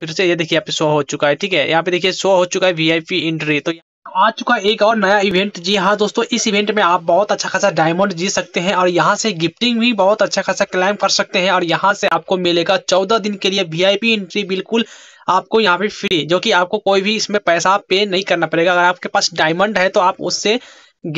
फिर से ये देखिए यहाँ पे शो हो चुका है ठीक है यहाँ पे देखिए शो हो चुका है वीआईपी एंट्री तो आ चुका है एक और नया इवेंट जी हाँ दोस्तों इस इवेंट में आप बहुत अच्छा खासा डायमंड जीत सकते हैं और यहाँ से गिफ्टिंग भी बहुत अच्छा खासा क्लाइम कर सकते हैं और यहाँ से आपको मिलेगा चौदह दिन के लिए वीआईपी एंट्री बिल्कुल आपको यहाँ पे फ्री जो कि आपको कोई भी इसमें पैसा पे नहीं करना पड़ेगा अगर आपके पास डायमंड है तो आप उससे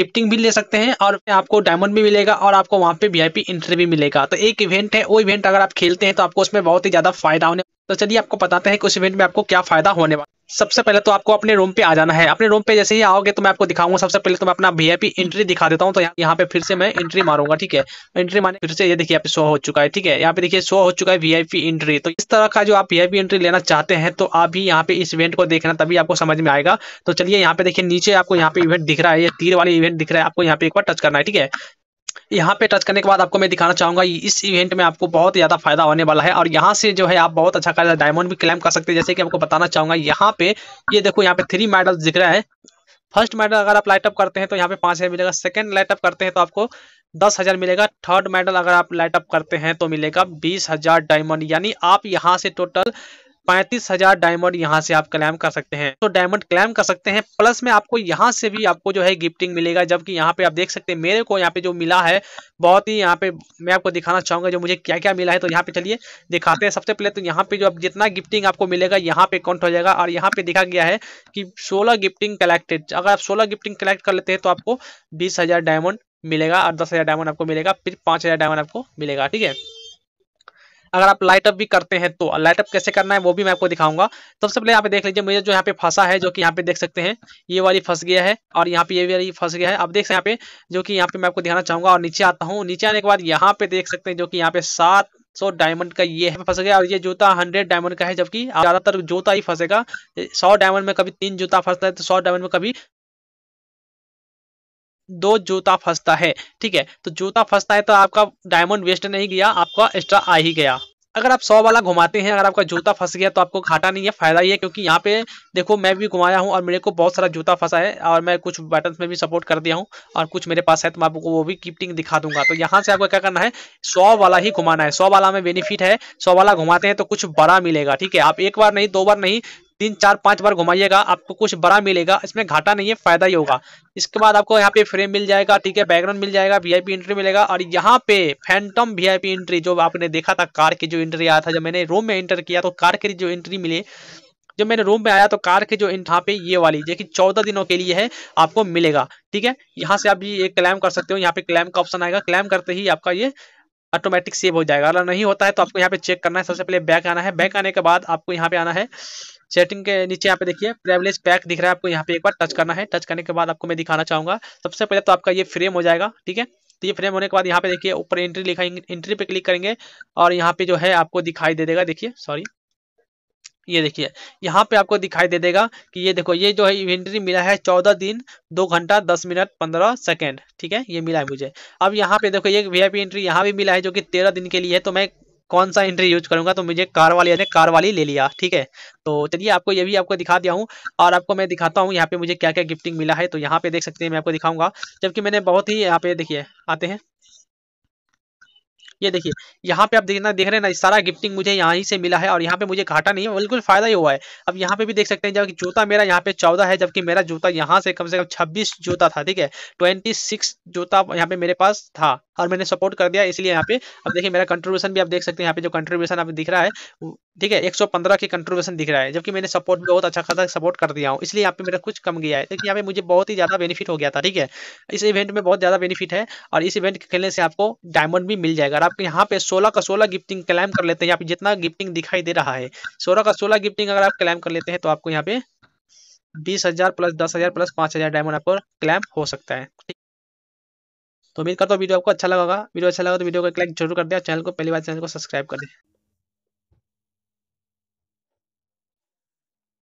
गिफ्टिंग भी ले सकते हैं और आपको डायमंड भी मिलेगा और आपको वहाँ पे वीआईपी एंट्री भी मिलेगा तो एक इवेंट है वो इवेंट अगर आप खेलते हैं तो आपको उसमें बहुत ही ज़्यादा फायदा होने तो चलिए आपको बताते हैं कि उस इवेंट में आपको क्या फायदा होने वाला सबसे पहले तो आपको अपने रूम पे आ जाना है अपने रूम पे जैसे ही आओगे तो मैं आपको दिखाऊंगा सबसे पहले तो मैं अपना वीआईपी एंट्री दिखा देता हूँ तो यहाँ पे फिर से मैं एंट्री मारूंगा ठीक है एंट्री मारने फिर से ये देखिए शो हो चुका है ठीक है यहाँ पे देखिए शो हो चुका है वीआईपी एंट्री तो इस तरह का जो आप वीआईपी एंट्री लेना चाहते हैं तो आप भी यहाँ पे इस इवेंट को देखना तभी आपको समझ में आएगा तो चलिए यहाँ पे देखिए नीचे आपको यहाँ पे इवेंट दिख रहा है ये तीर वाली इवेंट दिख रहा है आपको यहाँ पे एक बार टच करना है ठीक है यहाँ पे टच करने के बाद आपको मैं दिखाना चाहूंगा इस इवेंट में आपको बहुत ज्यादा फायदा होने वाला है और यहाँ से जो है आप बहुत अच्छा खासा डायमंड भी क्लेम कर सकते हैं जैसे कि आपको बताना चाहूंगा यहाँ पे ये देखो यहाँ पे थ्री मेडल दिख रहा है फर्स्ट मेडल अगर आप लाइटअप करते हैं तो यहाँ पे पांच हज़ार मिलेगा सेकंड लाइटअप करते हैं तो आपको दस हज़ार मिलेगा थर्ड मेडल अगर आप लाइटअप करते हैं तो मिलेगा बीस हज़ार डायमंड यानी आप यहाँ से टोटल पैंतीस हजार डायमंड यहाँ से आप क्लेम कर सकते हैं तो डायमंड क्लेम कर सकते हैं प्लस में आपको यहाँ से भी आपको जो है गिफ्टिंग मिलेगा जबकि यहाँ पे आप देख सकते हैं मेरे को यहाँ पे जो मिला है बहुत ही यहाँ पे मैं आपको दिखाना चाहूंगा जो मुझे क्या क्या मिला है तो यहाँ पे चलिए दिखाते हैं सबसे पहले तो यहाँ पे जो आप जितना गिफ्टिंग आपको मिलेगा यहाँ पे काउंट हो जाएगा और यहाँ पे देखा गया है कि सोलह गिफ्टिंग कलेक्टेड अगर आप सोलह गिफ्टिंग कलेक्ट कर लेते हैं तो आपको बीस डायमंड मिलेगा और दस डायमंड आपको मिलेगा फिर हजार डायमंड आपको मिलेगा ठीक है अगर आप लाइटअप भी करते हैं तो लाइटअप कैसे करना है वो भी मैं आपको दिखाऊंगा तो सबसे पहले यहाँ पे देख लीजिए मुझे जो यहाँ पे फंसा है जो कि यहाँ पे देख सकते हैं ये वाली फंस गया है और यहाँ पे ये वाली फंस गया है आप देख सकते हैं यहाँ पे जो कि यहाँ पे मैं आपको दिखाना चाहूंगा और नीचे आता हूँ नीचे आने के बाद यहाँ पे देख सकते हैं जो कि यहाँ पे सात सौ डायमंड का ये फंस गया और ये जूता हंड्रेड डायमंड का है जबकि ज्यादातर जूता ही फंसेगा सौ डायमंड में कभी तीन जूता फंसता है तो सौ डायमंड में कभी दो जूता फंसता है ठीक है तो जूता फंसता है तो आपका डायमंड वेस्ट नहीं गया आपका एक्स्ट्रा आ ही गया अगर आप सौ वाला घुमाते हैं अगर आपका जूता फंस गया तो आपको घाटा नहीं है फायदा ही है क्योंकि यहाँ पे देखो मैं भी घुमाया हूँ और मेरे को बहुत सारा जूता फंसा है और मैं कुछ बटन में भी सपोर्ट कर दिया हूँ और कुछ मेरे पास है तो मैं आपको वो भी कीपटिंग दिखा दूंगा तो यहाँ से आपको क्या करना है सौ वाला ही घुमाना है सौ वाला में बेनिफिट है सौ वाला घुमाते हैं तो कुछ बड़ा मिलेगा ठीक है आप एक बार नहीं दो बार नहीं तीन चार पांच बार घुमाइएगा आपको कुछ बड़ा मिलेगा इसमें घाटा नहीं है फायदा ही होगा इसके बाद आपको यहाँ पे फ्रेम मिल जाएगा ठीक है बैकग्राउंड मिल जाएगा वीआईपी एंट्री मिलेगा और यहाँ पे फैंटम वीआईपी एंट्री जो आपने देखा था कार की जो एंट्री आया था जब मैंने रूम में एंटर किया तो कार की जो एंट्री मिली जब मैंने रूम में आया तो कार के जो यहाँ पे ये वाली जो की चौदह दिनों के लिए है आपको मिलेगा ठीक है यहाँ से आप ये क्लेम कर सकते हो यहाँ पे क्लेम का ऑप्शन आएगा क्लेम करते ही आपका ये ऑटोमेटिक सेव हो जाएगा अगर नहीं होता है तो आपको यहाँ पे चेक करना है सबसे पहले बैक आना है बैक आने के बाद आपको यहाँ पे आना है सेटिंग के नीचे यहाँ पे देखिए प्रेवलेज पैक दिख रहा है आपको यहाँ पे एक बार टच करना है टच करने के बाद आपको मैं दिखाना चाहूंगा सबसे पहले तो आपका ये फ्रेम हो जाएगा ठीक है तो ये फ्रेम होने के बाद यहाँ पे देखिए ऊपर एंट्री लिखा एंट्री पे क्लिक करेंगे और यहाँ पे जो है आपको दिखाई दे देगा देखिए सॉरी ये देखिए यहाँ पे आपको दिखाई दे देगा कि ये देखो ये जो है इन्वेंट्री मिला है चौदह दिन दो घंटा दस मिनट पंद्रह सेकंड ठीक है ये मिला है मुझे अब यहाँ पे देखो ये वी आई पी एंट्री यहाँ भी मिला है जो कि तेरह दिन के लिए है तो मैं कौन सा एंट्री यूज करूंगा तो मुझे कार वाली यानी कार वाली ले लिया ठीक है तो चलिए आपको ये भी आपको दिखा दिया हूँ और आपको मैं दिखाता हूँ यहाँ पे मुझे क्या क्या गिफ्टिंग मिला है तो यहाँ पे देख सकते हैं मैं आपको दिखाऊंगा जबकि मैंने बहुत ही यहाँ पे देखिए आते हैं ये देखिए यहाँ पे आप देखना देख रहे हैं ना सारा गिफ्टिंग मुझे यहाँ ही से मिला है और यहाँ पे मुझे घाटा नहीं है बिल्कुल फायदा ही हुआ है अब यहाँ पे भी देख सकते हैं जबकि जूता मेरा यहाँ पे चौदह है जबकि मेरा जूता यहाँ से कम से कम छब्बीस जूता था ठीक है ट्वेंटी सिक्स जूता यहाँ पे मेरे पास था और मैंने सपोर्ट कर दिया इसलिए यहाँ पे अब देखिए मेरा कंट्रीब्यूशन भी आप देख सकते हैं यहाँ पे जो कंट्रीब्यूशन आप दिख रहा है ठीक है 115 की कंट्रीब्यूशन दिख रहा है जबकि मैंने सपोर्ट भी बहुत अच्छा खासा सपोर्ट कर दिया हूँ इसलिए यहाँ पे मेरा कुछ कम गया है देखिए यहाँ पे मुझे बहुत ही ज्यादा बेनिफिट हो गया था ठीक है इस इवेंट में बहुत ज्यादा बेनिफिट है और इस इवेंट खेलने से आपको डायमंड भी मिल जाएगा आप यहाँ पे सोलह का सोलह गिफ्टिंग क्लाइम कर लेते हैं यहाँ पे जितना गिफ्टिंग दिखाई दे रहा है सोलह का सोलह गिफ्टिंग अगर आप क्लाइम कर लेते हैं तो आपको यहाँ पे बीस हजार प्लस दस हजार प्लस पांच हजार डायमंड आपको क्लाइम हो सकता है तो उम्मीद करता हूँ वीडियो आपको अच्छा लगा वीडियो अच्छा लगा तो वीडियो को एक लाइक जरूर कर दें चैनल को पहली बार चैनल को सब्सक्राइब कर दें